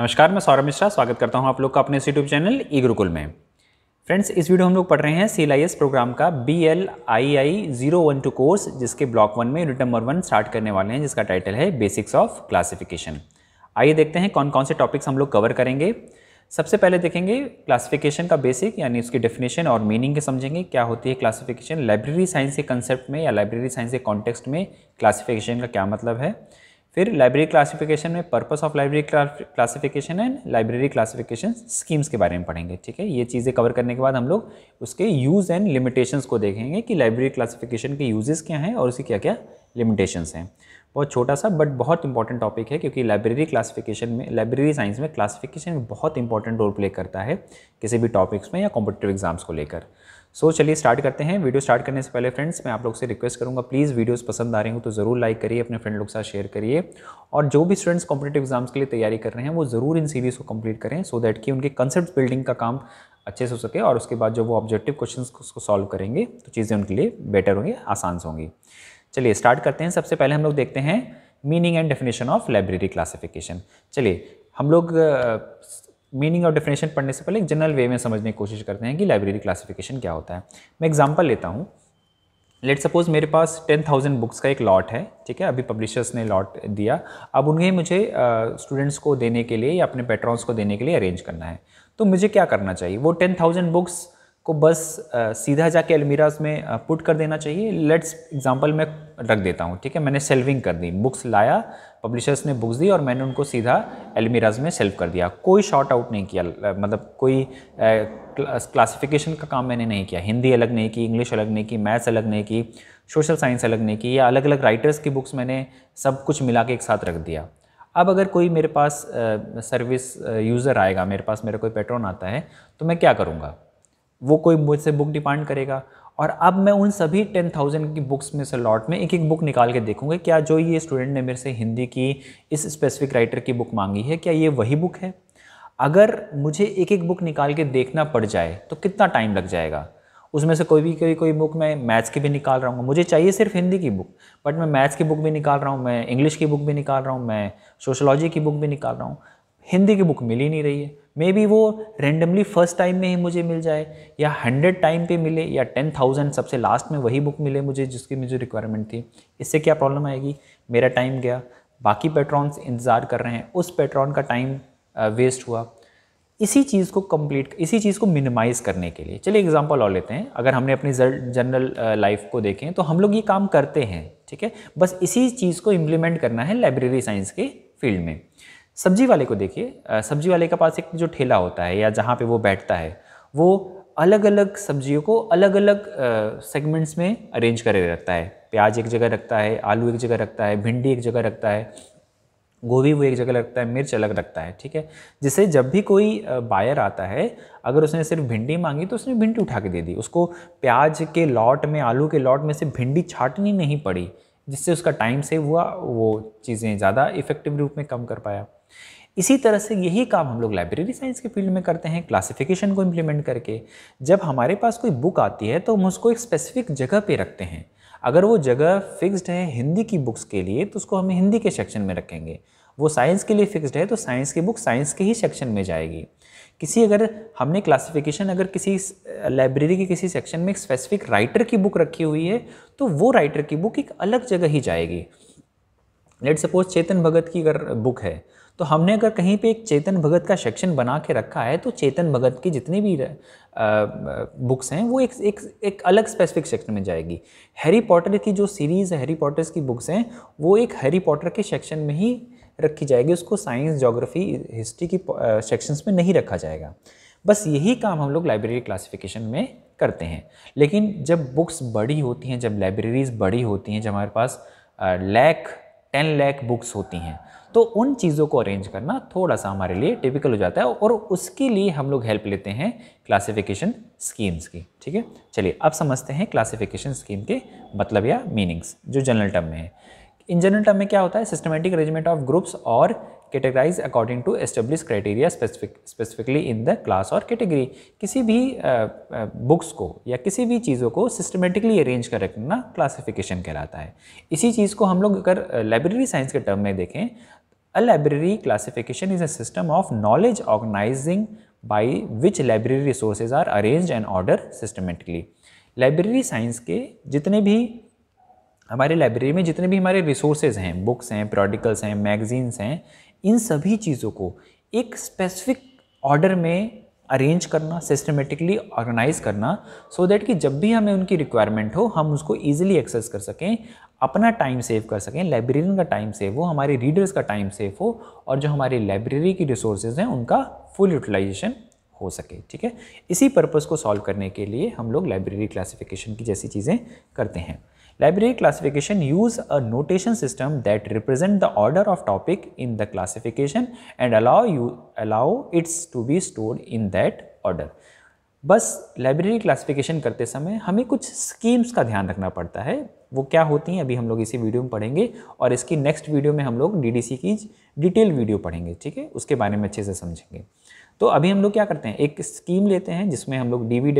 नमस्कार मैं सौरभ मिश्रा स्वागत करता हूं आप लोग का अपने यूट्यूब चैनल ई गुरुकुल में फ्रेंड्स इस वीडियो हम लोग पढ़ रहे हैं सी प्रोग्राम का B L I I zero one two course जिसके ब्लॉक वन में यूनिट नंबर वन स्टार्ट करने वाले हैं जिसका टाइटल है बेसिक्स ऑफ क्लासिफिकेशन आइए देखते हैं कौन कौन से टॉपिक्स हम लोग कवर करेंगे सबसे पहले देखेंगे क्लासिफिकेशन का बेसिक यानी उसकी डेफिनेशन और मीनिंग के समझेंगे क्या होती है क्लासिफिकेशन लाइब्रेरी साइंस के कंसेप्ट में या लाइब्रेरी साइंस के कॉन्टेक्स्ट में क्लासिफिकेशन का क्या मतलब है फिर लाइब्रेरी क्लासिफिकेशन में purpose of library classification and library classification schemes के बारे में पढ़ेंगे ठीक है ये चीज़ें कवर करने के बाद हम लोग उसके यूज़ एंड लिमिटेशंस को देखेंगे कि लाइब्रेरी क्लासिफिकेशन के यूजेस क्या हैं और उसकी क्या क्या लिमिटेशंस हैं बहुत छोटा सा बट बहुत इंपॉर्टेंट टॉपिक है क्योंकि लाइब्रेरी क्लासिफिकेशन में लाइब्रेरी साइंस में क्लासिफिकेशन बहुत इंपॉर्टेंट रोल प्ले करता है किसी भी टॉपिक्स में या कॉम्पिटेटिव एग्जाम्स को लेकर सो so, चलिए स्टार्ट करते हैं वीडियो स्टार्ट करने से पहले फ्रेंड्स मैं आप लोग से रिक्वेस्ट करूंगा प्लीज़ वीडियोस पसंद आ रहे हो तो ज़रूर लाइक करिए अपने फ्रेंड लोग साथ शेयर करिए और जो भी स्टूडेंट्स कॉम्पिटेटिव एग्जाम्स के लिए तैयारी कर रहे हैं वो ज़रूर इन सीरीज़ को कम्प्लीट करें सो so दैट कि उनके कंसेप्ट बिल्डिंग का काम अच्छे से हो सके और उसके बाद जो वो ऑब्जेक्टिव क्वेश्चन उसको सॉल्व करेंगे तो चीज़ें उनके लिए बेटर होंगी आसान होंगी चलिए स्टार्ट करते हैं सबसे पहले हम लोग देखते हैं meaning and definition of library classification चलिए हम लोग मीनिंग और डेफिनेशन पढ़ने से पहले एक जनरल वे में समझने की कोशिश करते हैं कि लाइब्रेरी क्लासिफिकेशन क्या होता है मैं एग्जांपल लेता हूँ लेट सपोज मेरे पास टेन थाउजेंड बुक्स का एक लॉट है ठीक है अभी पब्लिशर्स ने लॉट दिया अब उन्हें मुझे स्टूडेंट्स को देने के लिए या अपने पेट्रॉन्स को देने के लिए अरेंज करना है तो मुझे क्या करना चाहिए वो टेन थाउजेंड बुक्स को बस सीधा जाके अलमीराज में पुट कर देना चाहिए लेट्स एग्जांपल मैं रख देता हूँ ठीक है मैंने सेल्विंग कर दी बुक्स लाया पब्लिशर्स ने बुक्स दी और मैंने उनको सीधा अलमीराज में सेल्व कर दिया कोई शॉर्ट आउट नहीं किया मतलब कोई क्लासिफिकेशन का काम मैंने नहीं किया हिंदी अलग नहीं की इंग्लिश अलग नहीं की मैथ्स अलग नहीं की सोशल साइंस अलग नहीं की या अलग अलग राइटर्स की बुक्स मैंने सब कुछ मिला के एक साथ रख दिया अब अगर कोई मेरे पास सर्विस यूज़र आएगा मेरे पास मेरा कोई पेट्रोन आता है तो मैं क्या करूँगा वो कोई मुझसे बुक डिमांड करेगा और अब मैं उन सभी टेन थाउजेंड की बुक्स में से लॉट में एक एक बुक निकाल के देखूंगा क्या जो ये स्टूडेंट ने मेरे से हिंदी की इस स्पेसिफिक राइटर की बुक मांगी है क्या ये वही बुक है अगर मुझे एक एक बुक निकाल के देखना पड़ जाए तो कितना टाइम लग जाएगा उसमें से कोई भी कोई कोई बुक मैं मैथ्स की भी निकाल रहा हूँ मुझे चाहिए सिर्फ हिंदी की बुक बट मैं मैथ्स की बुक भी निकाल रहा हूँ मैं इंग्लिश की बुक भी निकाल रहा हूँ मैं सोशोलॉजी की बुक भी निकाल रहा हूँ हिंदी की बुक मिल ही नहीं रही है मे बी वो रेंडमली फर्स्ट टाइम में ही मुझे मिल जाए या हंड्रेड टाइम पे मिले या टेन थाउजेंड सबसे लास्ट में वही बुक मिले मुझे जिसकी मुझे रिक्वायरमेंट थी इससे क्या प्रॉब्लम आएगी मेरा टाइम गया बाकी पेट्रॉन्स इंतज़ार कर रहे हैं उस पेट्रॉन का टाइम वेस्ट हुआ इसी चीज़ को कंप्लीट इसी चीज़ को मिनिमाइज़ करने के लिए चलिए एग्जांपल और लेते हैं अगर हमने अपनी जनरल लाइफ को देखें तो हम लोग ये काम करते हैं ठीक है बस इसी चीज़ को इम्प्लीमेंट करना है लाइब्रेरी साइंस के फील्ड में सब्जी वाले को देखिए सब्जी वाले के पास एक जो ठेला होता है या जहाँ पे वो बैठता है वो अलग अलग सब्जियों को अलग अलग सेगमेंट्स में अरेंज करे रखता है प्याज एक जगह रखता है आलू एक जगह रखता है भिंडी एक जगह रखता है गोभी वो एक जगह रखता है मिर्च अलग रखता है ठीक है जिससे जब भी कोई बायर आता है अगर उसने सिर्फ भिंडी मांगी तो उसने भिंडी उठा के दे दी उसको प्याज के लॉट में आलू के लॉट में से भिंडी छाटनी नहीं पड़ी जिससे उसका टाइम सेव हुआ वो चीज़ें ज़्यादा इफ़ेक्टिव रूप में कम कर पाया इसी तरह से यही काम हम लोग लाइब्रेरी साइंस के फील्ड में करते हैं क्लासिफिकेशन को इम्प्लीमेंट करके जब हमारे पास कोई बुक आती है तो हम उसको एक स्पेसिफिक जगह पे रखते हैं अगर वो जगह फिक्स्ड है हिंदी की बुक्स के लिए तो उसको हम हिंदी के सेक्शन में रखेंगे वो साइंस के लिए फिक्स्ड है तो साइंस की बुक साइंस के ही सेक्शन में जाएगी किसी अगर हमने क्लासिफिकेशन अगर किसी लाइब्रेरी के किसी सेक्शन में एक स्पेसिफिक राइटर की बुक रखी हुई है तो वो राइटर की बुक एक अलग जगह ही जाएगी लेट सपोज चेतन भगत की अगर बुक है तो हमने अगर कहीं पे एक चेतन भगत का सेक्शन बना के रखा है तो चेतन भगत की जितनी भी बुक्स हैं वो एक एक एक अलग स्पेसिफिक सेक्शन में जाएगी हैरी पॉटर की जो सीरीज़ हैरी पॉटर्स की बुक्स हैं वो एक हैरी पॉटर के सेक्शन में ही रखी जाएगी उसको साइंस जोग्राफी हिस्ट्री की सेक्शंस में नहीं रखा जाएगा बस यही काम हम लोग लाइब्रेरी क्लासिफिकेशन में करते हैं लेकिन जब बुक्स बड़ी होती हैं जब लाइब्रेरीज़ बड़ी होती हैं जब हमारे पास लैख टेन लैख बुक्स होती हैं तो उन चीज़ों को अरेंज करना थोड़ा सा हमारे लिए टिपिकल हो जाता है और उसके लिए हम लोग हेल्प लेते हैं क्लासिफिकेशन स्कीम्स की ठीक है चलिए अब समझते हैं क्लासिफिकेशन स्कीम के मतलब या मीनिंग्स जो जनरल टर्म में है इन जनरल टर्म में क्या होता है सिस्टमेटिक अरेंजमेंट ऑफ ग्रुप्स और categorise according to establish criteria specific specifically in the class और कैटेगरी किसी भी बुक्स को या किसी भी चीज़ों को सिस्टमेटिकली अरेंज कर रखना क्लासिफिकेशन कहलाता है इसी चीज़ को हम लोग अगर लाइब्रेरी साइंस के टर्म में देखें A library classification is a system of knowledge organizing by which library resources are arranged and ordered systematically. Library science के जितने भी हमारे लाइब्रेरी में जितने भी हमारे रिसोर्सेज हैं बुक्स हैं प्रॉडिकल्स हैं मैगजीन्स हैं इन सभी चीज़ों को एक स्पेसिफिक ऑर्डर में अरेंज करना सिस्टमेटिकली ऑर्गेनाइज करना सो so दैट कि जब भी हमें उनकी रिक्वायरमेंट हो हम उसको ईजिली एक्सेस कर सकें अपना टाइम सेव कर सकें लाइब्रेरियन का टाइम सेव हो हमारे रीडर्स का टाइम सेव हो और जो हमारी लाइब्रेरी की रिसोर्सेज हैं उनका फुल यूटिलाइजेशन हो सके ठीक है इसी पर्पज़ को सॉल्व करने के लिए हम लोग लाइब्रेरी क्लासिफिकेशन की जैसी चीज़ें करते हैं Library classification use a notation system that represent the order of topic in the classification and allow you allow its to be stored in that order. बस लाइब्रेरी क्लासिफिकेशन करते समय हमें कुछ स्कीम्स का ध्यान रखना पड़ता है वो क्या होती हैं अभी हम लोग इसी वीडियो में पढ़ेंगे और इसकी नेक्स्ट वीडियो में हम लोग डीडीसी की डिटेल वीडियो पढ़ेंगे ठीक है उसके बारे में अच्छे से समझेंगे तो अभी हम लोग क्या करते हैं एक स्कीम लेते हैं जिसमें हम लोग डीवी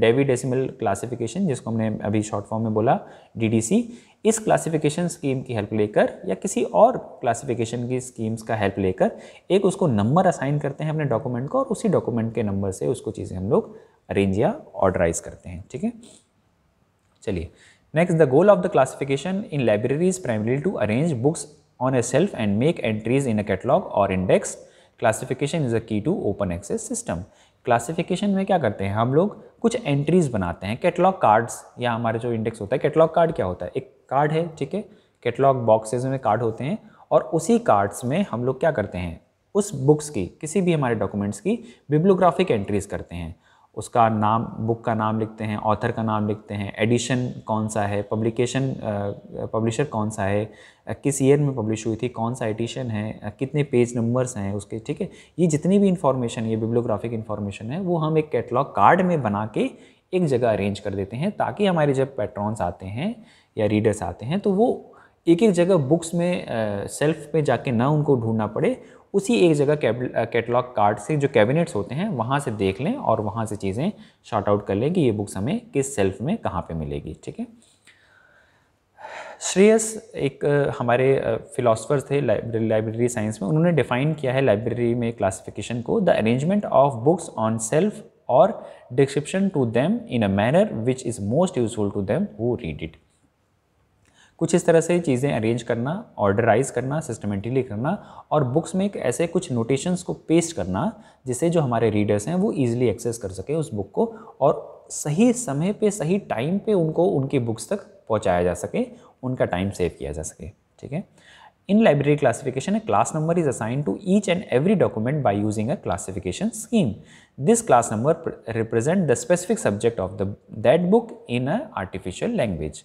डेवी डेसिमल क्लासिफिकेशन जिसको हमने अभी शॉर्ट फॉर्म में बोला डीडीसी इस क्लासिफिकेशन स्कीम की हेल्प लेकर या किसी और क्लासिफिकेशन की स्कीम्स का हेल्प लेकर एक उसको नंबर असाइन करते हैं अपने डॉक्यूमेंट को और उसी डॉक्यूमेंट के नंबर से उसको चीज़ें हम लोग अरेंज या ऑर्डराइज करते हैं ठीक है चलिए next the goal of the classification in libraries primary to arrange books on a shelf and make entries in a catalogue और index classification is a key to open access system classification में क्या करते हैं हम लोग कुछ entries बनाते हैं कैटलॉग कार्ड्स या हमारे जो इंडेक्स होता है कैटलॉग कार्ड क्या होता है एक कार्ड है ठीक है कैटलॉग बॉक्सेज में कार्ड होते हैं और उसी कार्ड्स में हम लोग क्या करते हैं उस बुक्स की किसी भी हमारे डॉक्यूमेंट्स की बिब्लोग्राफिक एंट्रीज करते हैं उसका नाम बुक का नाम लिखते हैं ऑथर का नाम लिखते हैं एडिशन कौन सा है पब्लिकेशन पब्लिशर कौन सा है किस ईयर में पब्लिश हुई थी कौन सा एडिशन है कितने पेज नंबर्स हैं उसके ठीक है ये जितनी भी इंफॉर्मेशन ये बिब्लोग्राफिक इन्फॉर्मेशन है वो हम एक कैटलॉग कार्ड में बना के एक जगह अरेंज कर देते हैं ताकि हमारे जब पैट्रॉन्स आते हैं या रीडर्स आते हैं तो वो एक एक जगह बुक्स में सेल्फ पे जाके ना उनको ढूंढना पड़े उसी एक जगह कैटलॉग कार्ड से जो कैबिनेट्स होते हैं वहाँ से देख लें और वहाँ से चीज़ें शॉर्ट आउट कर लें कि ये बुक्स हमें किस सेल्फ में कहाँ पे मिलेगी ठीक है श्रेयस एक हमारे फिलोसफर थे लाइब्रेरी साइंस में उन्होंने डिफाइन किया है लाइब्रेरी में क्लासिफिकेशन को the arrangement of books on shelf और description to them in a manner which is most useful to them who read it कुछ इस तरह से चीज़ें अरेंज करना ऑर्डराइज करना सिस्टमेटिकली करना और बुक्स में एक ऐसे कुछ नोटेशंस को पेस्ट करना जिससे जो हमारे रीडर्स हैं वो ईजिली एक्सेस कर सकें उस बुक को और सही समय पर सही टाइम पर उनको उनकी बुक्स तक पहुँचाया जा सके उनका टाइम सेव किया जा सके ठीक है in library classification a class number is assign to each and every document by using a classification scheme this class number represent the specific subject of the that book in a artificial language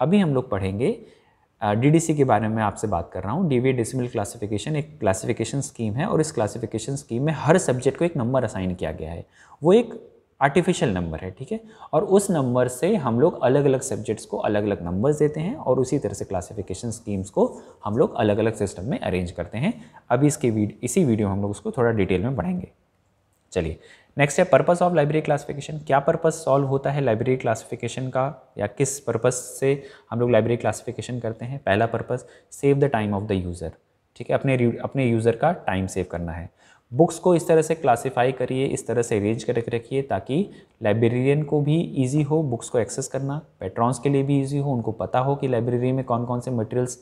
अभी हम लोग पढ़ेंगे DDC के बारे में आपसे बात कर रहा हूँ डीवी डिसमिल क्लासिफिकेशन एक क्लासिफिकेशन स्कीम है और इस क्लासिफिकेशन स्कीम में हर सब्जेक्ट को एक नंबर असाइन किया गया है वो एक आर्टिफिशियल नंबर है ठीक है और उस नंबर से हम लोग अलग अलग सब्जेक्ट्स को अलग अलग नंबर्स देते हैं और उसी तरह से क्लासिफिकेशन स्कीम्स को हम लोग अलग अलग सिस्टम में अरेंज करते हैं अभी इसके वीड, इसी वीडियो में हम लोग उसको थोड़ा डिटेल में पढ़ेंगे चलिए नेक्स्ट है पर्पस ऑफ लाइब्रेरी क्लासिफिकेशन क्या पर्पस सॉल्व होता है लाइब्रेरी क्लासिफिकेशन का या किस पर्पस से हम लोग लाइब्रेरी क्लासिफिकेशन करते हैं पहला purpose save the time of the user ठीक है अपने अपने यूज़र का टाइम सेव करना है बुक्स को इस तरह से क्लासिफाई करिए इस तरह से अरेंज कर रखिए ताकि लाइब्रेरियन को भी ईजी हो बुक्स को एक्सेस करना पेट्रॉन्स के लिए भी ईजी हो उनको पता हो कि लाइब्रेरी में कौन कौन से मटेरियल्स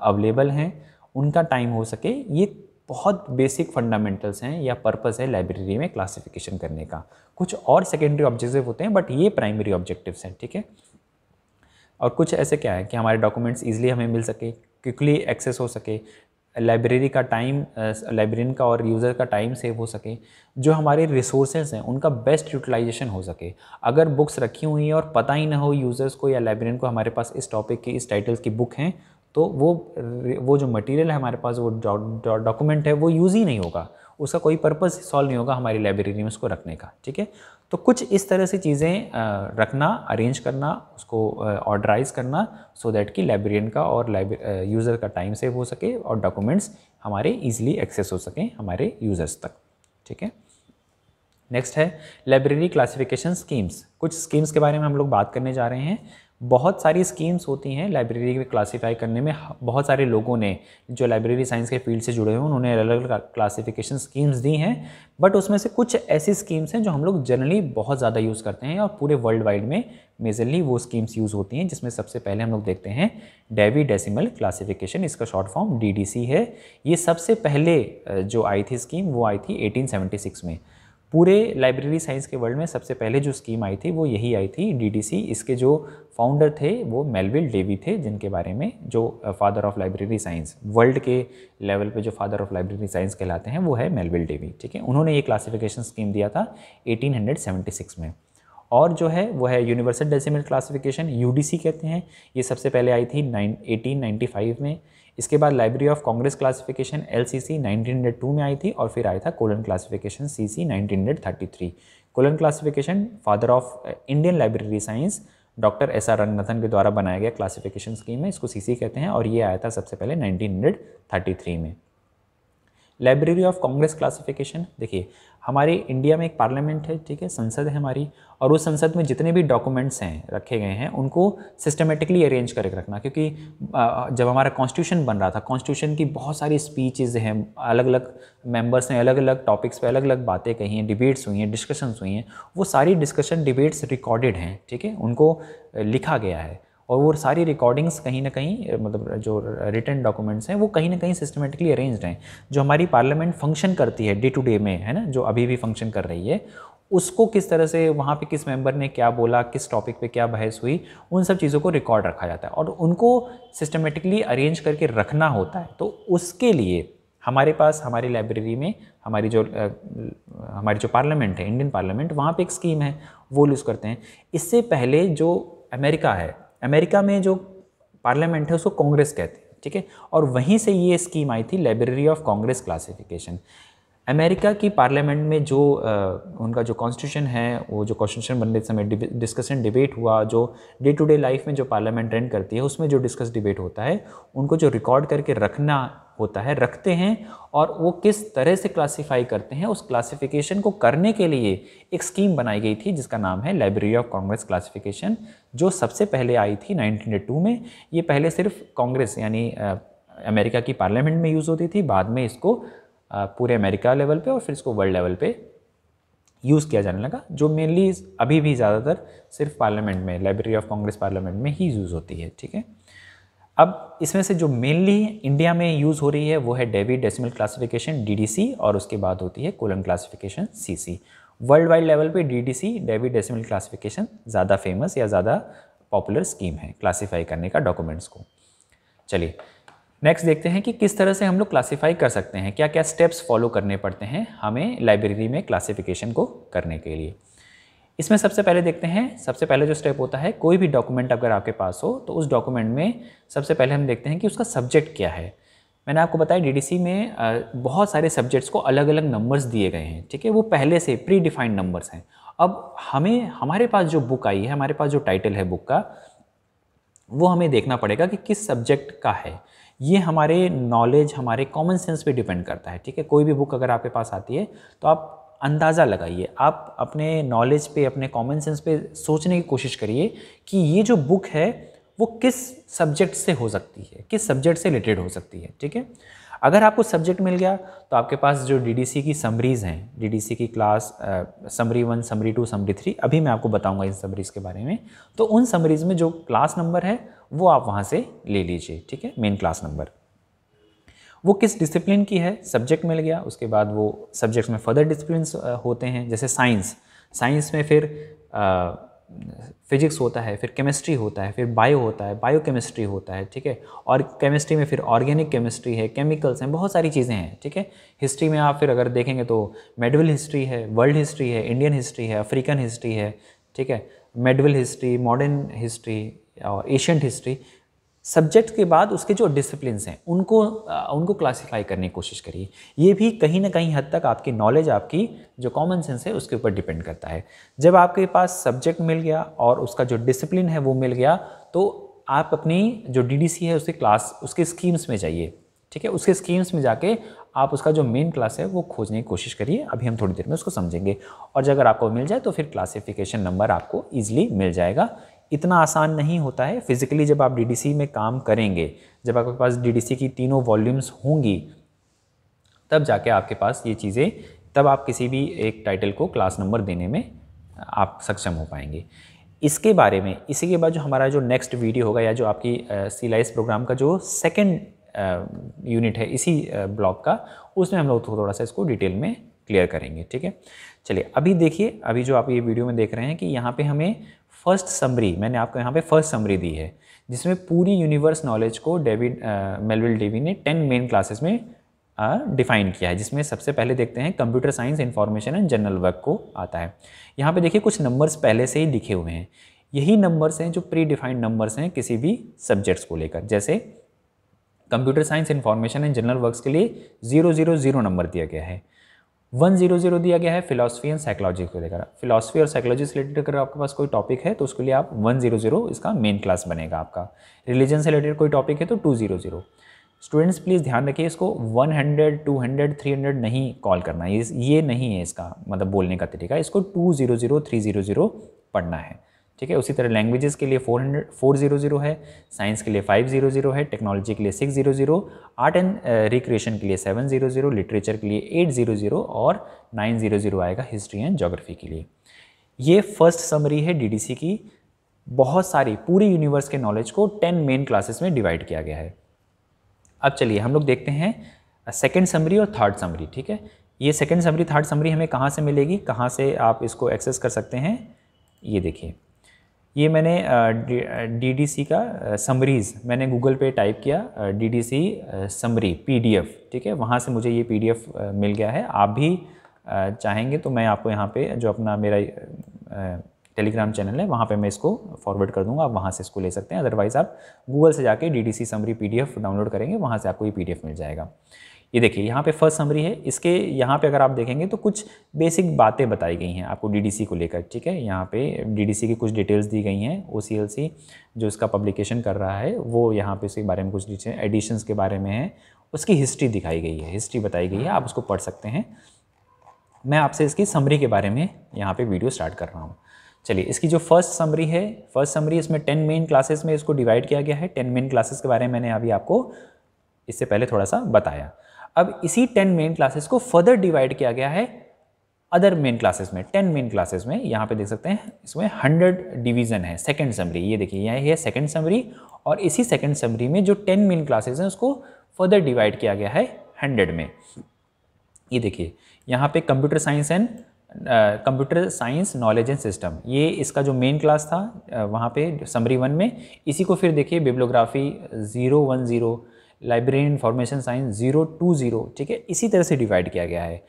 अवेलेबल हैं उनका टाइम हो सके ये बहुत बेसिक फंडामेंटल्स हैं या पर्पस है लाइब्रेरी में क्लासिफिकेशन करने का कुछ और सेकेंडरी ऑब्जेक्टिव होते हैं बट ये प्राइमरी ऑब्जेक्टिव्स हैं ठीक है और कुछ ऐसे क्या है कि हमारे डॉक्यूमेंट्स ईजिली हमें मिल सके क्विकली एक्सेस हो सके लाइब्रेरी का टाइम लाइब्रेरियन का और यूज़र का टाइम सेव हो सके जो हमारे रिसोर्सेज हैं उनका बेस्ट यूटिलाइजेशन हो सके अगर बुक्स रखी हुई हैं और पता ही ना हो यूज़र्स को या लाइब्रेरियन को हमारे पास इस टॉपिक की इस टाइटल्स की बुक हैं तो वो वो जो मटेरियल है हमारे पास वो डॉक्यूमेंट है वो यूज़ ही नहीं होगा उसका कोई पर्पज़ सॉल्व नहीं होगा हमारी लाइब्रेरी में उसको रखने का ठीक है तो कुछ इस तरह से चीज़ें रखना अरेंज करना उसको ऑर्डराइज करना सो दैट कि लाइब्रेरियन का और यूज़र का टाइम सेव हो सके और डॉक्यूमेंट्स हमारे इजीली एक्सेस हो सकें हमारे यूज़र्स तक ठीक है नेक्स्ट है लाइब्रेरी क्लासिफिकेशन स्कीम्स कुछ स्कीम्स के बारे में हम लोग बात करने जा रहे हैं बहुत सारी स्कीम्स होती हैं लाइब्रेरी के क्लासीफाई करने में बहुत सारे लोगों ने जो लाइब्रेरी साइंस के फील्ड से जुड़े हुए उन्होंने अलग अलग क्लासिफिकेशन स्कीम्स दी हैं बट उसमें से कुछ ऐसी स्कीम्स हैं जो हम लोग जनरली बहुत ज़्यादा यूज़ करते हैं और पूरे वर्ल्ड वाइड में मेजरली वो स्कीम्स यूज़ होती हैं जिसमें सबसे पहले हम लोग देखते हैं डेवी डेसिमल क्लासीफिकेशन इसका शॉर्ट फॉर्म डी है ये सबसे पहले जो आई थी स्कीम वो आई थी एटीन में पूरे लाइब्रेरी साइंस के वर्ल्ड में सबसे पहले जो स्कीम आई थी वो यही आई थी डीडीसी इसके जो फाउंडर थे वो मेलविल डेवी थे जिनके बारे में जो father of library science world के लेवल पे जो फादर ऑफ लाइब्रेरी साइंस कहलाते हैं वो है मेलविल डेवी ठीक है उन्होंने ये क्लासिफिकेशन स्कीम दिया था एटीन में और जो है वो है यूनिवर्सल डेसिमल क्लासिफिकेशन यू कहते हैं ये सबसे पहले आई थी नाइन एटीन में इसके बाद library of Congress classification L C C में आई थी और फिर आया था colon classification C C colon classification father of Indian library science doctor S R Ranganathan के द्वारा बनाया गया क्लासिफिकेशन स्कीम है इसको सीसी कहते हैं और ये आया था सबसे पहले 1933 में लाइब्रेरी ऑफ कांग्रेस क्लासिफिकेशन देखिए हमारे इंडिया में एक पार्लियामेंट है ठीक है संसद है हमारी और उस संसद में जितने भी डॉक्यूमेंट्स हैं रखे गए हैं उनको सिस्टमेटिकली अरेंज करके रखना क्योंकि जब हमारा कॉन्स्टिट्यूशन बन रहा था कॉन्स्टिट्यूशन की बहुत सारी स्पीचेज हैं अलग अलग मेंबर्स ने अलग अलग टॉपिक्स पे अलग अलग बातें कही हैं डिबेट्स हुई हैं डिस्कशंस हुई हैं वो सारी डिस्कशन डिबेट्स रिकॉर्डेड हैं ठीक है उनको लिखा गया है और वो सारी रिकॉर्डिंग्स कहीं ना कहीं मतलब जो रिटर्न डॉक्यूमेंट्स हैं वो कहीं ना कहीं सिस्टमेटिकली अरेंज हैं जो हमारी पार्लियामेंट फंक्शन करती है डे टू डे में है ना जो अभी भी फंक्शन कर रही है उसको किस तरह से वहाँ पे किस मेंबर ने क्या बोला किस टॉपिक पे क्या बहस हुई उन सब चीज़ों को रिकॉर्ड रखा जाता है और उनको सिस्टमेटिकली अरेंज करके रखना होता है तो उसके लिए हमारे पास हमारी लाइब्रेरी में हमारी जो हमारी जो पार्लियामेंट है इंडियन पार्लियामेंट वहाँ पे एक स्कीम है वो यूज़ करते हैं इससे पहले जो अमेरिका है अमेरिका में जो पार्लियामेंट है उसको कांग्रेस कहते हैं ठीक है और वहीं से ये स्कीम आई थी library of Congress classification America की पार्लियामेंट में जो उनका जो कॉन्स्टिट्यूशन है वो जो कॉन्स्टिट्यूशन बनने समय डिस्कशन डिबेट हुआ जो डे टू डे लाइफ में जो पार्लियामेंट रन करती है उसमें जो डिस्कस डिबेट होता है उनको जो रिकॉर्ड करके रखना होता है रखते हैं और वो किस तरह से क्लासीफाई करते हैं उस क्लासिफिकेशन को करने के लिए एक स्कीम बनाई गई थी जिसका नाम है लाइब्रेरी ऑफ कांग्रेस क्लासिफिकेशन जो सबसे पहले आई थी नाइनटीन में ये पहले सिर्फ कांग्रेस यानी अमेरिका की पार्लियामेंट में यूज़ होती थी बाद में इसको पूरे अमेरिका लेवल पे और फिर इसको वर्ल्ड लेवल पे यूज़ किया जाने लगा जो मेनली अभी भी ज़्यादातर सिर्फ पार्लियामेंट में लाइब्रेरी ऑफ कांग्रेस पार्लियामेंट में ही यूज़ होती है ठीक है अब इसमें से जो मेनली इंडिया में यूज़ हो रही है वो है डेवी डेसिमल क्लासिफिकेशन डी और उसके बाद होती है colon classification C world wide level पे डी डेवी डेसिमल क्लासिफिकेशन ज़्यादा फेमस या ज़्यादा पॉपुलर स्कीम है क्लासीफाई करने का डॉक्यूमेंट्स को चलिए नेक्स्ट देखते हैं कि किस तरह से हम लोग क्लासीफाई कर सकते हैं क्या क्या स्टेप्स फॉलो करने पड़ते हैं हमें लाइब्रेरी में क्लासिफिकेशन को करने के लिए इसमें सबसे पहले देखते हैं सबसे पहले जो स्टेप होता है कोई भी डॉक्यूमेंट अगर आपके पास हो तो उस डॉक्यूमेंट में सबसे पहले हम देखते हैं कि उसका सब्जेक्ट क्या है मैंने आपको बताया डीडीसी में बहुत सारे सब्जेक्ट्स को अलग अलग नंबर्स दिए गए हैं ठीक है वो पहले से प्री डिफाइंड नंबर्स हैं अब हमें हमारे पास जो बुक आई है हमारे पास जो टाइटल है बुक का वो हमें देखना पड़ेगा कि किस सब्जेक्ट का है ये हमारे नॉलेज हमारे कॉमन सेंस पे डिपेंड करता है ठीक है कोई भी बुक अगर आपके पास आती है तो आप अंदाज़ा लगाइए आप अपने नॉलेज पे अपने कॉमन सेंस पे सोचने की कोशिश करिए कि ये जो बुक है वो किस सब्जेक्ट से हो सकती है किस सब्जेक्ट से रिलेटेड हो सकती है ठीक है अगर आपको सब्जेक्ट मिल गया तो आपके पास जो डीडीसी की समरीज़ हैं डीडीसी की class summary one summary two summary three अभी मैं आपको बताऊंगा इन समरीज़ के बारे में तो उन समरीज़ में जो क्लास नंबर है वो आप वहाँ से ले लीजिए ठीक है मेन क्लास नंबर वो किस डिसिप्लिन की है सब्जेक्ट मिल गया उसके बाद वो सब्जेक्ट्स में फर्दर डिसिप्लिन होते हैं जैसे साइंस साइंस में फिर आ, फिजिक्स होता है फिर केमिस्ट्री होता है फिर बायो होता है बायो केमिस्ट्री होता है ठीक है और केमिस्ट्री में फिर ऑर्गेनिक केमिस्ट्री है केमिकल्स हैं बहुत सारी चीज़ें हैं ठीक है हिस्ट्री में आप फिर अगर देखेंगे तो मेडिवल हिस्ट्री है वर्ल्ड हिस्ट्री है इंडियन हिस्ट्री है अफ्रीकन हिस्ट्री है ठीक है मेडिवल हिस्ट्री मॉडर्न हिस्ट्री और एशियंट हिस्ट्री सब्जेक्ट के बाद उसके जो डिसिप्लिन हैं उनको उनको क्लासीफाई करने की कोशिश करिए ये भी कहीं ना कहीं हद तक आपकी नॉलेज आपकी जो कॉमन सेंस है उसके ऊपर डिपेंड करता है जब आपके पास सब्जेक्ट मिल गया और उसका जो डिसिप्लिन है वो मिल गया तो आप अपनी जो डी है उसके क्लास उसके स्कीम्स में जाइए ठीक है उसके स्कीम्स में जाके आप उसका जो मेन क्लास है वो खोजने की कोशिश करिए अभी हम थोड़ी देर में उसको समझेंगे और जब अगर आपको मिल जाए तो फिर क्लासिफिकेशन नंबर आपको ईजिली मिल जाएगा इतना आसान नहीं होता है फिज़िकली जब आप डीडीसी में काम करेंगे जब आपके पास डीडीसी की तीनों वॉल्यूम्स होंगी तब जाके आपके पास ये चीज़ें तब आप किसी भी एक टाइटल को क्लास नंबर देने में आप सक्षम हो पाएंगे इसके बारे में इसी के बाद जो हमारा जो नेक्स्ट वीडियो होगा या जो आपकी सीलाइस प्रोग्राम का जो सेकेंड यूनिट है इसी ब्लॉक का उसमें हम लोग थोड़ा सा इसको डिटेल में क्लियर करेंगे ठीक है चलिए अभी देखिए अभी जो आप ये वीडियो में देख रहे हैं कि यहाँ पे हमें फर्स्ट समरी मैंने आपको यहाँ पे फर्स्ट समरी दी है जिसमें पूरी यूनिवर्स नॉलेज को डेविड मेलविल डेवी ने टेन मेन क्लासेस में डिफाइन किया है जिसमें सबसे पहले देखते हैं computer science information and general work को आता है यहाँ पे देखिए कुछ नंबर्स पहले से ही लिखे हुए हैं यही नंबर्स हैं जो प्री डिफाइंड नंबर्स हैं किसी भी सब्जेक्ट्स को लेकर जैसे computer science information and general work के लिए जीरो जीरो जीरो नंबर दिया गया है वन जीरो जीरो दिया गया है फिलोसफी एंड साइकोलॉजी को लेकर फिलोसफी और साइकोलॉजी से रिलेटेड अगर आपके पास कोई टॉपिक है तो उसके लिए आप वन जीरो जीरो इसका मेन क्लास बनेगा आपका रिलीजन से रिलेटेड कोई टॉपिक है तो two zero zero students please ध्यान रखिए इसको one hundred two hundred three hundred नहीं कॉल करना ये ये नहीं है इसका मतलब बोलने का तरीका इसको two zero zero three zero zero पढ़ना है ठीक है उसी तरह लैंग्वेजेस के लिए four hundred four zero zero है साइंस के लिए फाइव जीरो जीरो है टेक्नोलॉजी के लिए six zero zero art and recreation के लिए सेवन जीरो जीरो लिटरेचर के लिए एट जीरो जीरो और नाइन जीरो जीरो आएगा हिस्ट्री एंड जोग्राफी के लिए ये फर्स्ट समरी है डीडीसी की बहुत सारी पूरी यूनिवर्स के नॉलेज को टेन मेन क्लासेस में डिवाइड किया गया है अब चलिए हम लोग देखते हैं सेकेंड uh, समरी और थर्ड समरी ठीक है ये सेकेंड समरी थर्ड समरी हमें कहाँ से मिलेगी कहाँ से आप इसको एक्सेस कर सकते हैं ये देखिए ये मैंने डी डी सी का समरीज मैंने गूगल पे टाइप किया D D C summary P D F ठीक है वहाँ से मुझे ये पी डी एफ़ मिल गया है आप भी चाहेंगे तो मैं आपको यहाँ पे जो अपना मेरा टेलीग्राम चैनल है वहाँ पे मैं इसको फॉरवर्ड कर दूँगा आप वहाँ से इसको ले सकते हैं अदरवाइज़ आप गूगल से जाके D D C summary P D F download करेंगे वहाँ से आपको ये पी डी एफ़ मिल जाएगा ये देखिए यहाँ पे फर्स्ट समरी है इसके यहाँ पे अगर आप देखेंगे तो कुछ बेसिक बातें बताई गई हैं आपको डीडीसी को लेकर ठीक है यहाँ पे डीडीसी की कुछ डिटेल्स दी गई हैं ओसीएलसी जो इसका पब्लिकेशन कर रहा है वो यहाँ पे इसके बारे में कुछ एडिशंस के बारे में है उसकी हिस्ट्री दिखाई गई है हिस्ट्री बताई गई है आप उसको पढ़ सकते हैं मैं आपसे इसकी समरी के बारे में यहाँ पर वीडियो स्टार्ट कर रहा हूँ चलिए इसकी जो फर्स्ट समरी है फर्स्ट समरी इसमें टेन मेन क्लासेस में इसको डिवाइड किया गया है टेन मेन क्लासेस के बारे में मैंने अभी आपको इससे पहले थोड़ा सा बताया अब इसी टेन मेन क्लासेस को फर्दर डिवाइड किया गया है अदर मेन क्लासेस में टेन मेन क्लासेस में यहाँ पे देख सकते हैं इसमें हंड्रेड डिवीजन है सेकंड समरी ये देखिए यहाँ है सेकंड समरी और इसी सेकंड समरी में जो टेन मेन क्लासेस हैं उसको फर्दर डिवाइड किया गया है हंड्रेड में ये देखिए यहाँ पे computer science and computer science knowledge and system ये इसका जो मेन क्लास था uh, वहाँ पे समरी वन में इसी को फिर देखिए bibliography zero one zero library information science zero two zero ठीक है इसी तरह से डिवाइड किया गया है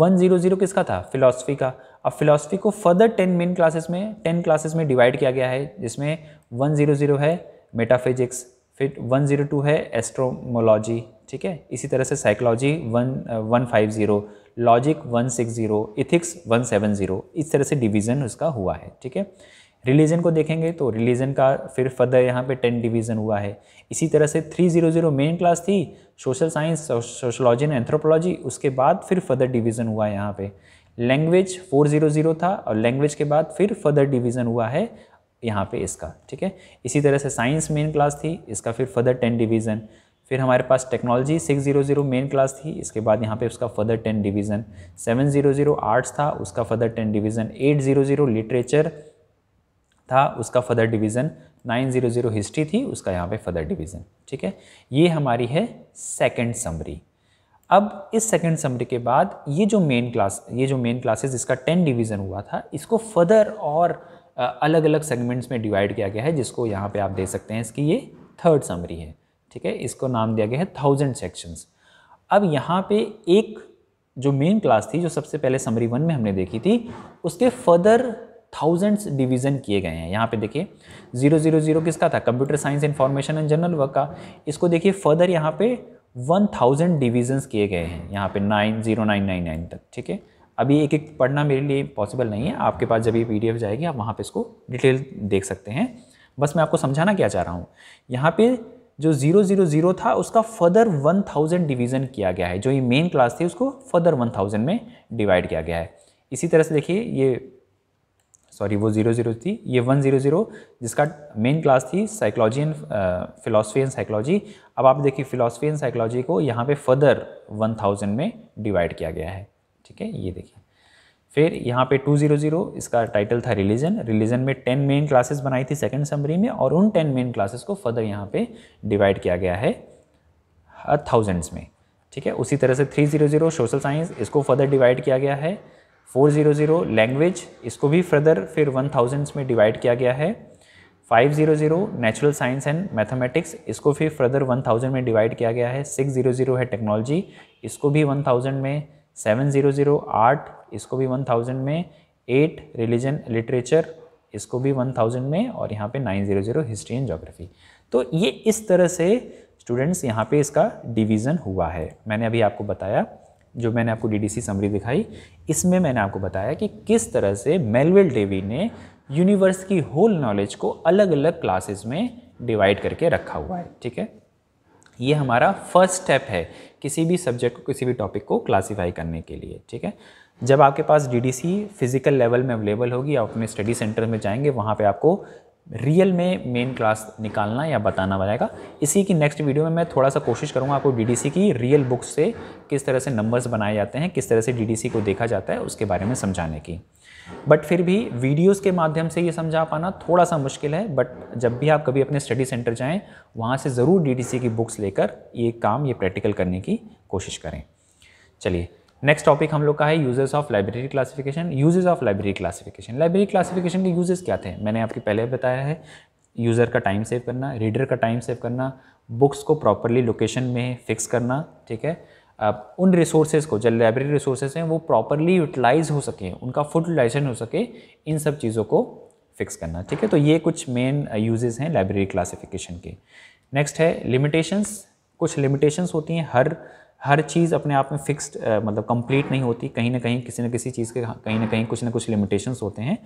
वन जीरो जीरो किसका था फिलासफ़ी का अब फिलासफी को फर्दर टेन मेन क्लासेस में टेन क्लासेस में डिवाइड किया गया है जिसमें वन जीरो जीरो है मेटाफिजिक्स फिर वन जीरो टू है एस्ट्रोमोलॉजी ठीक है इसी तरह से psychology one one five zero logic one six zero ethics one seven zero इस तरह से डिवीज़न उसका हुआ है ठीक है रिलीजन को देखेंगे तो रिलीजन का फिर फर्दर यहाँ पे टेन डिवीज़न हुआ है इसी तरह से three zero zero main class थी social science sociology and anthropology उसके बाद फिर फर्दर डिवीज़न हुआ है यहाँ पे लैंग्वेज फोर जीरो जीरो था और लैंग्वेज के बाद फिर फर्दर डिवीज़न हुआ है यहाँ पे इसका ठीक है इसी तरह से साइंस मेन क्लास थी इसका फिर फर्दर टेन डिवीज़न फिर हमारे पास technology six zero zero main class थी इसके बाद यहाँ पे उसका further ten division seven zero zero arts था उसका further ten division eight zero zero literature था उसका फर्दर डिवीज़न 900 हिस्ट्री थी उसका यहाँ पे फर्दर डिवीज़न ठीक है ये हमारी है सेकंड समरी अब इस सेकंड समरी के बाद ये जो मेन क्लास ये जो मेन क्लासेस इसका टेन डिवीज़न हुआ था इसको फर्दर और अलग अलग सेगमेंट्स में डिवाइड किया गया है जिसको यहाँ पर आप देख सकते हैं इसकी ये थर्ड समरी है ठीक है इसको नाम दिया गया है थाउजेंड सेक्शंस अब यहाँ पर एक जो मेन क्लास थी जो सबसे पहले समरी वन में हमने देखी थी उसके फर्दर थाउजेंड्स डिवीज़न किए गए हैं यहाँ पे देखिए जीरो जीरो जीरो किसका था computer science information and general work का इसको देखिए फर्दर यहाँ पे वन थाउजेंड डिवीजन किए गए हैं यहाँ पे nine zero nine nine nine तक ठीक है अभी एक एक पढ़ना मेरे लिए पॉसिबल नहीं है आपके पास जब ये पी जाएगी आप वहाँ पर इसको डिटेल देख सकते हैं बस मैं आपको समझाना क्या चाह रहा हूँ यहाँ पर जो जीरो जीरो जीरो था उसका फर्दर वन थाउजेंड डिवीज़न किया गया है जो ये मेन क्लास थी उसको फर्दर वन थाउजेंड में डिवाइड किया गया है इसी तरह से देखिए ये सॉरी वो जीरो जीरो थी ये वन जीरो जीरो जिसका मेन क्लास थी psychology and philosophy and psychology अब आप देखिए फिलोसफी एंड साइकोलॉजी को यहाँ पे फर्दर वन थाउजेंड में डिवाइड किया गया है ठीक है ये देखिए फिर यहाँ पे ज़ीरो इसका टाइटल था रिलीजन रिलीजन में टेन मेन क्लासेस बनाई थी सेकेंड समरी में और उन टेन मेन क्लासेस को फर्दर यहाँ पे डिवाइड किया गया है थाउजेंड्स uh, में ठीक है उसी तरह से जीरो सोशल साइंस इसको फर्दर डिवाइड किया गया है फोर ज़ीरो ज़ीरो लैंग्वेज इसको भी फर्दर फिर वन थाउजेंड्स में डिवाइड किया गया है five zero zero natural science and mathematics इसको फिर फर्दर वन थाउजेंड में डिवाइड किया गया है सिक्स ज़ीरो ज़ीरो है टेक्नोलॉजी इसको भी वन थाउजेंड में सेवन ज़ीरो ज़ीरो आर्ट इसको भी वन थाउजेंड में एट रिलीजन लिटरेचर इसको भी वन थाउजेंड में और यहाँ पे nine zero zero history and geography तो ये इस तरह से स्टूडेंट्स यहाँ पर इसका डिवीज़न हुआ है मैंने अभी आपको बताया जो मैंने आपको डीडीसी समरी दिखाई इसमें मैंने आपको बताया कि किस तरह से मेलवेल डेवी ने यूनिवर्स की होल नॉलेज को अलग अलग क्लासेस में डिवाइड करके रखा हुआ है ठीक है ये हमारा फर्स्ट स्टेप है किसी भी सब्जेक्ट को किसी भी टॉपिक को क्लासीफाई करने के लिए ठीक है जब आपके पास डी फिज़िकल लेवल में अवेलेबल होगी आप अपने स्टडी सेंटर में जाएंगे वहाँ पर आपको रियल में मेन क्लास निकालना या बताना बनाएगा इसी की नेक्स्ट वीडियो में मैं थोड़ा सा कोशिश करूँगा आपको डीडीसी की रियल बुक्स से किस तरह से नंबर्स बनाए जाते हैं किस तरह से डीडीसी को देखा जाता है उसके बारे में समझाने की बट फिर भी वीडियोस के माध्यम से ये समझा पाना थोड़ा सा मुश्किल है बट जब भी आप कभी अपने स्टडी सेंटर जाएँ वहाँ से ज़रूर डी की बुक्स लेकर ये काम ये प्रैक्टिकल करने की कोशिश करें चलिए नेक्स्ट टॉपिक हम लोग का है uses of library classification uses of library classification library classification के यूजेस क्या थे मैंने आपके पहले बताया है यूज़र का टाइम सेव करना रीडर का टाइम सेव करना बुक्स को प्रॉपरली लोकेशन में फिक्स करना ठीक है अब उन रिसोर्सेज को जो लाइब्रेरी रिसोर्सेज हैं वो प्रॉपरली यूटिलाइज हो सके उनका फुल यूटिलाइजेशन हो सके इन सब चीज़ों को फिक्स करना ठीक है तो ये कुछ मेन यूजेज़ हैं लाइब्रेरी क्लासिफिकेशन के नेक्स्ट है लिमिटेशंस कुछ लिमिटेशंस होती हैं हर हर चीज़ अपने आप में फिक्स्ड मतलब कंप्लीट नहीं होती कहीं ना कहीं किसी न किसी चीज़ के हाँ, कहीं ना कहीं कुछ ना कुछ लिमिटेशंस होते हैं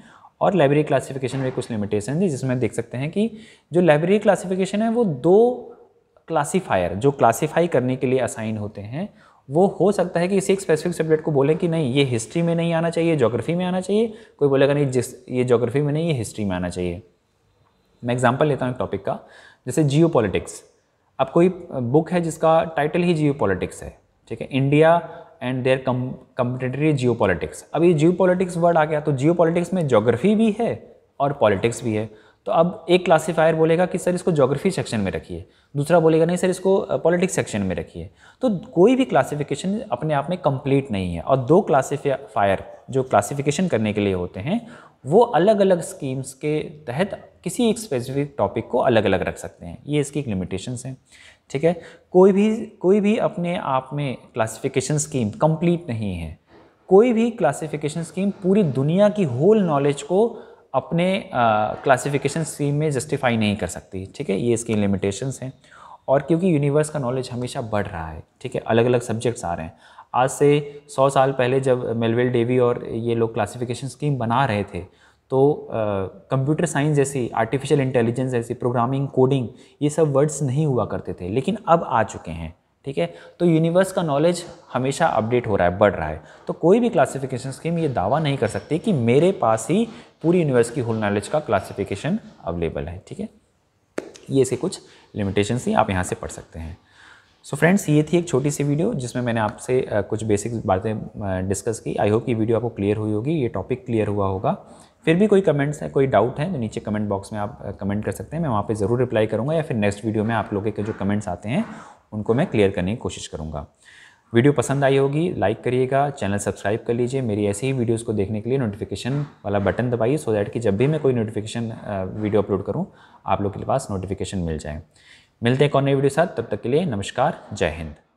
और लाइब्रेरी क्लासिफिकेशन में कुछ लिमिटेशन है जिसमें देख सकते हैं कि जो लाइब्रेरी क्लासिफिकेशन है वो दो क्लासीफायर जो क्लासीफाई करने के लिए असाइन होते हैं वो हो सकता है कि इसी एक स्पेसिफिक सब्जेक्ट को बोलें कि नहीं ये हिस्ट्री में नहीं आना चाहिए जोग्राफी में आना चाहिए कोई बोलेगा नहीं जिस ये जोग्राफी में नहीं ये हिस्ट्री में आना चाहिए मैं एग्जाम्पल लेता हूँ एक टॉपिक का जैसे जियो अब कोई बुक है जिसका टाइटल ही जियो है ठीक है India and their come competitive geo politics अब ये जियो पॉलिटिक्स वर्ड आ गया तो जियो पॉलिटिक्स में जोग्राफी भी है और पॉलिटिक्स भी है तो अब एक क्लासीफायर बोलेगा कि सर इसको जोग्राफी सेक्शन में रखिए दूसरा बोलेगा नहीं सर इसको पॉलिटिक्स सेक्शन में रखिए तो कोई भी क्लासिफिकेशन अपने आप में कंप्लीट नहीं है और दो क्लासीफायर जो क्लासिफिकेशन करने के लिए होते हैं वो अलग अलग स्कीम्स के तहत किसी एक स्पेसिफिक टॉपिक को अलग अलग रख सकते हैं ये इसकी एक लिमिटेशंस हैं ठीक है कोई भी कोई भी अपने आप में क्लासिफिकेशन स्कीम कंप्लीट नहीं है कोई भी क्लासिफिकेशन स्कीम पूरी दुनिया की होल नॉलेज को अपने क्लासिफिकेशन स्कीम में जस्टिफाई नहीं कर सकती ठीक है ये इसकी लिमिटेशंस हैं और क्योंकि यूनिवर्स का नॉलेज हमेशा बढ़ रहा है ठीक है अलग अलग सब्जेक्ट्स आ रहे हैं आज से 100 साल पहले जब मेलवेल डेवी और ये लोग क्लासिफिकेशन स्कीम बना रहे थे तो कंप्यूटर साइंस जैसी आर्टिफिशियल इंटेलिजेंस जैसी प्रोग्रामिंग कोडिंग ये सब वर्ड्स नहीं हुआ करते थे लेकिन अब आ चुके हैं ठीक है तो यूनिवर्स का नॉलेज हमेशा अपडेट हो रहा है बढ़ रहा है तो कोई भी क्लासिफिकेशन स्कीम ये दावा नहीं कर सकती कि मेरे पास ही पूरी यूनिवर्स की होल नॉलेज का क्लासिफिकेशन अवेलेबल है ठीक है ये से कुछ लिमिटेशन ही आप यहाँ से पढ़ सकते हैं सो so फ्रेंड्स ये थी एक छोटी सी वीडियो जिसमें मैंने आपसे कुछ बेसिक बातें डिस्कस की आई होप ये वीडियो आपको क्लियर हुई होगी ये टॉपिक क्लियर हुआ होगा फिर भी कोई कमेंट्स है कोई डाउट है तो नीचे कमेंट बॉक्स में आप कमेंट कर सकते हैं मैं वहाँ पे ज़रूर रिप्लाई करूँगा या फिर नेक्स्ट वीडियो में आप लोगों के जो कमेंट्स आते हैं उनको मैं क्लियर करने की कोशिश करूँगा वीडियो पसंद आई होगी लाइक करिएगा चैनल सब्सक्राइब कर लीजिए मेरी ऐसी ही वीडियोज़ को देखने के लिए नोटिफिकेशन वाला बटन दबाइए सो दैट कि जब भी मैं कोई नोटिफिकेशन वीडियो अपलोड करूँ आप लोग के पास नोटिफिकेशन मिल जाए मिलते हैं कौन नई वीडियो साथ तब तक के लिए नमस्कार जय हिंद